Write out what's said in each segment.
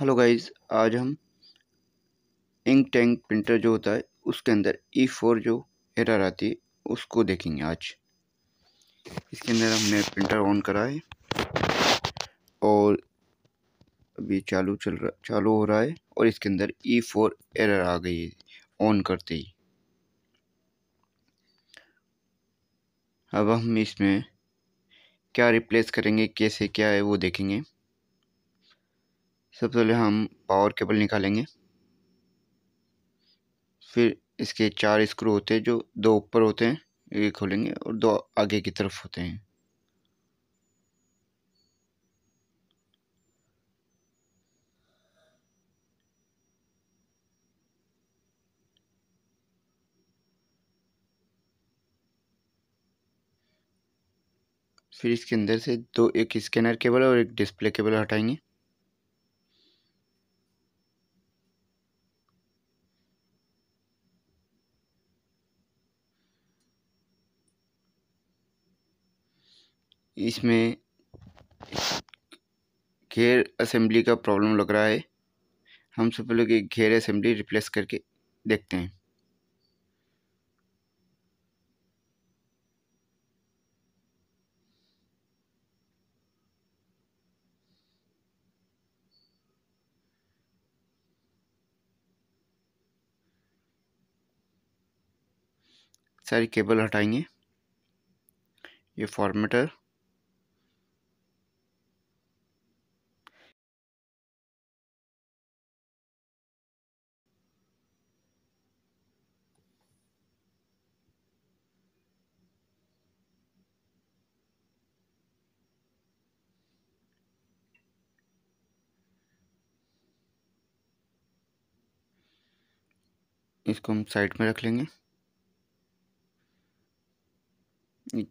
hello guys आज हम ink tank printer जो होता है उसके अंदर ई e फोर जो एरर आती है उसको देखेंगे आज इसके अंदर हमने प्रिंटर ऑन करा है और अभी चालू चल रहा चालू हो रहा है और इसके अंदर ई e फोर एरर आ गई है ऑन करते ही अब हम इसमें क्या रिप्लेस करेंगे कैसे क्या है वो देखेंगे सबसे पहले हम पावर केबल निकालेंगे फिर इसके चार स्क्रू होते हैं जो दो ऊपर होते हैं ये खोलेंगे और दो आगे की तरफ होते हैं फिर इसके अंदर से दो एक स्कैनर केबल और एक डिस्प्ले केबल हटाएंगे इसमें घेर असेंबली का प्रॉब्लम लग रहा है हम लोग एक घेर असेंबली रिप्लेस करके देखते हैं सारी केबल हटाएंगे ये फॉर्मेटर इसको हम साइड में रख लेंगे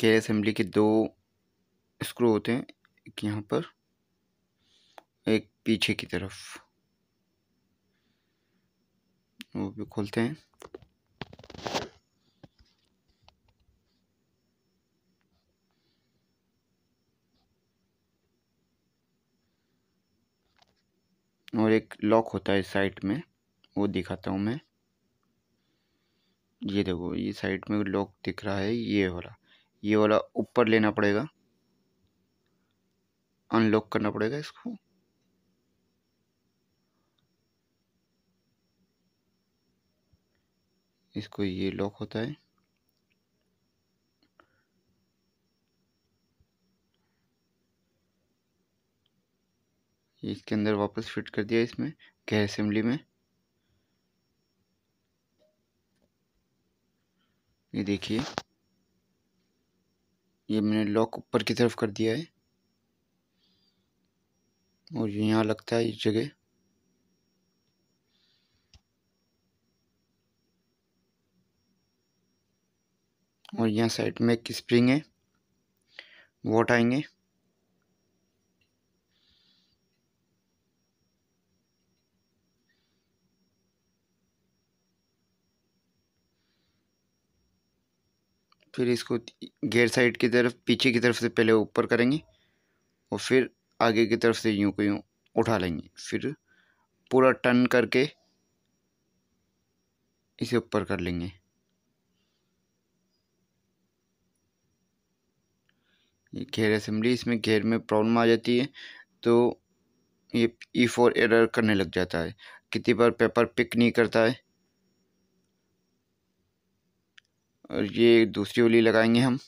के असेंबली के दो स्क्रू होते हैं एक यहाँ पर एक पीछे की तरफ वो भी खोलते हैं और एक लॉक होता है साइड में वो दिखाता हूँ मैं ये देखो ये साइड में लॉक दिख रहा है ये वाला ये वाला ऊपर लेना पड़ेगा अनलॉक करना पड़ेगा इसको इसको ये लॉक होता है इसके अंदर वापस फिट कर दिया इसमें गैस असेंबली में ये देखिए ये मैंने लॉक ऊपर की तरफ कर दिया है और यहाँ लगता है इस जगह और यहाँ साइड में एक स्प्रिंग है वोट आएंगे फिर इसको गेयर साइड की तरफ पीछे की तरफ से पहले ऊपर करेंगे और फिर आगे की तरफ से यूं को यूँ उठा लेंगे फिर पूरा टर्न करके इसे ऊपर कर लेंगे ये घेर असेंबली इसमें घेर में प्रॉब्लम आ जाती है तो ये ई फोर एरर करने लग जाता है कितनी बार पेपर पिक नहीं करता है और ये दूसरी उली लगाएंगे हम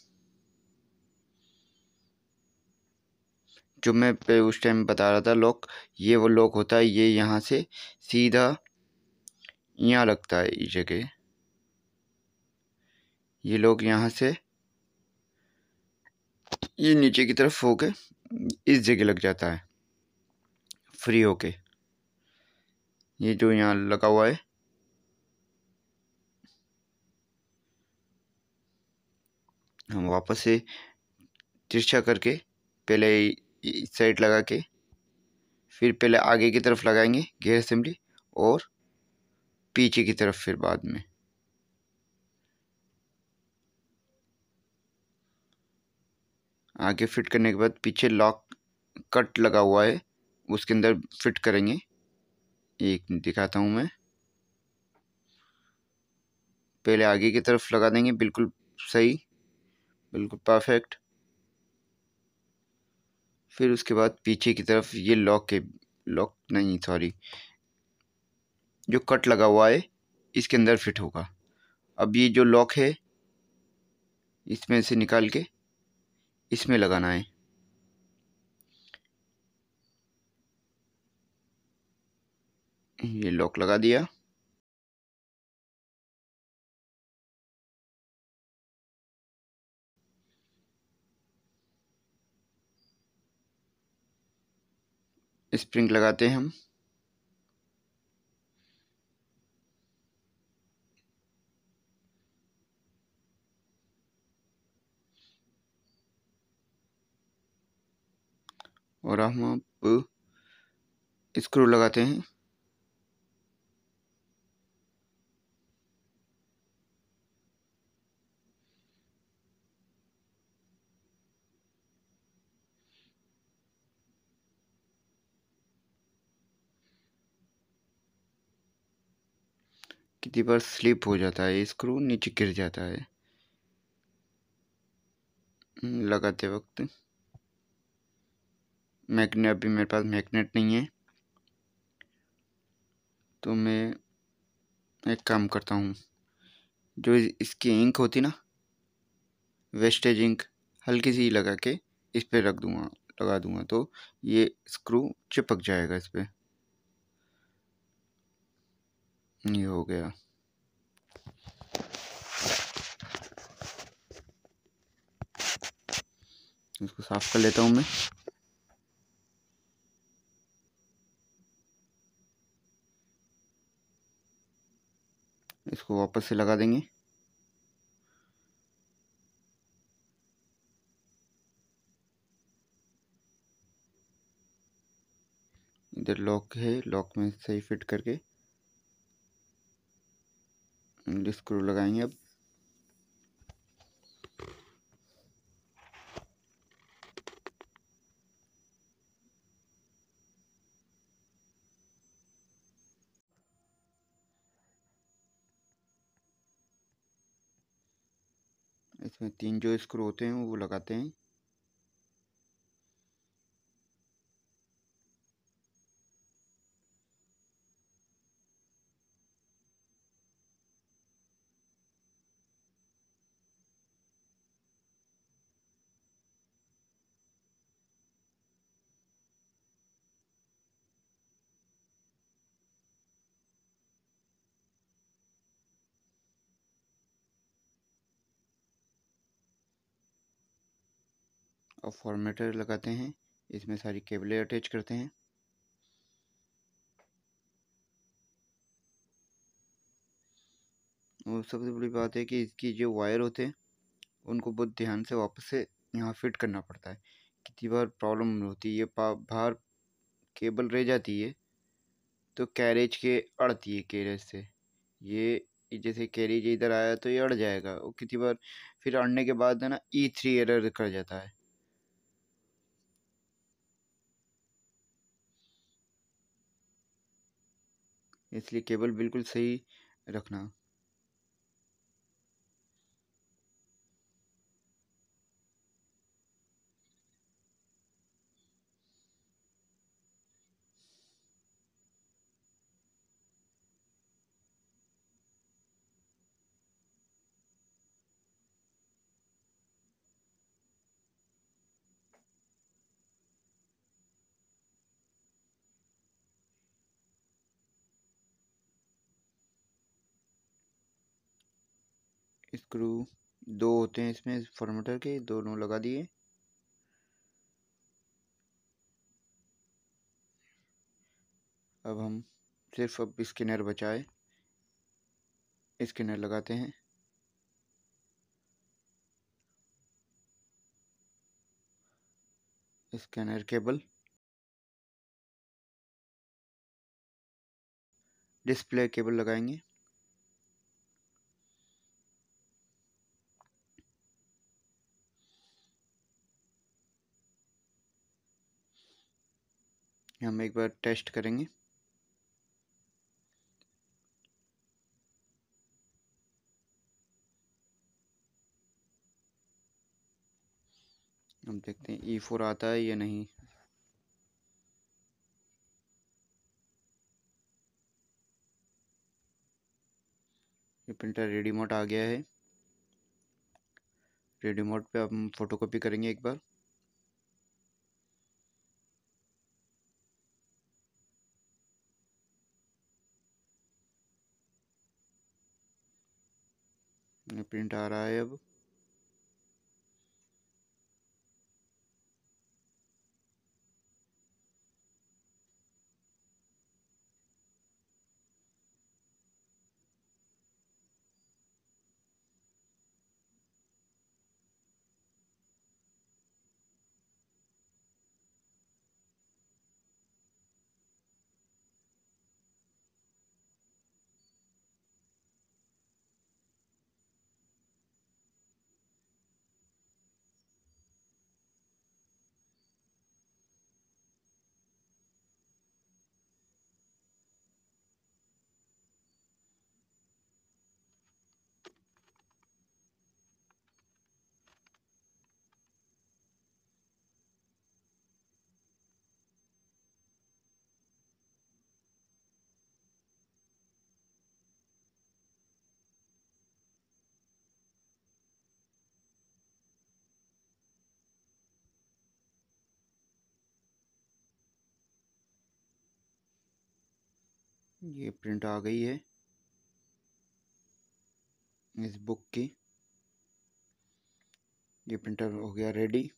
मैं पे उस टाइम बता रहा था लॉक ये वो लॉक होता है ये यहाँ से सीधा यहाँ लगता है इस जगह ये लोग यहाँ से ये नीचे की तरफ होके इस जगह लग जाता है फ्री होके ये जो यहाँ लगा हुआ है हम वापस से तिरछा करके पहले इस साइड लगा के फिर पहले आगे की तरफ लगाएंगे गेयर असेंबली और पीछे की तरफ फिर बाद में आगे फिट करने के बाद पीछे लॉक कट लगा हुआ है उसके अंदर फिट करेंगे एक दिखाता हूँ मैं पहले आगे की तरफ लगा देंगे बिल्कुल सही बिल्कुल परफेक्ट फिर उसके बाद पीछे की तरफ ये लॉक के लॉक नहीं सॉरी जो कट लगा हुआ है इसके अंदर फिट होगा अब ये जो लॉक है इसमें से निकाल के इसमें लगाना है ये लॉक लगा दिया स्प्रिंग लगाते हैं हम और हम आप स्क्रू लगाते हैं पर स्लिप हो जाता है स्क्रू नीचे गिर जाता है हम्म, लगाते वक्त मैगनेट अभी मेरे पास मैगनेट नहीं है तो मैं एक काम करता हूँ जो इसकी इंक होती ना वेस्टेज इंक हल्की सी लगा के इस पर रख दूँगा लगा दूँगा तो ये स्क्रू चिपक जाएगा इस पर ये हो गया इसको साफ़ कर लेता हूँ मैं इसको वापस से लगा देंगे इधर लॉक है लॉक में सही फिट करके स्क्रू लगाएंगे अब इसमें तीन जो स्क्रू होते हैं वो लगाते हैं और फॉर्मेटर लगाते हैं इसमें सारी केबलें अटैच करते हैं और सबसे बड़ी बात है कि इसकी जो वायर होते हैं उनको बहुत ध्यान से वापस से यहाँ फिट करना पड़ता है कितनी बार प्रॉब्लम होती है ये बाहर केबल रह जाती है तो कैरेज के अड़ती है कैरेज से ये जैसे कैरेज इधर आया तो ये अड़ जाएगा और कितनी बार फिर अड़ने के बाद है ना ई थ्री एरर कर जाता है इसलिए केबल बिल्कुल सही रखना स्क्रू दो होते हैं इसमें फॉर्मेटर के दोनों लगा दिए अब हम सिर्फ अब स्किनर बचाए स्किनर लगाते हैं स्कैनर केबल डिस्प्ले केबल लगाएंगे हम एक बार टेस्ट करेंगे हम देखते हैं ई e फोर आता है या नहीं ये प्रिंटर रेडी मोड आ गया है रेडी मोड पे हम फोटो कॉपी करेंगे एक बार प्रिंट आ रहा है अब ये प्रिंट आ गई है इस बुक की ये प्रिंटर हो गया रेडी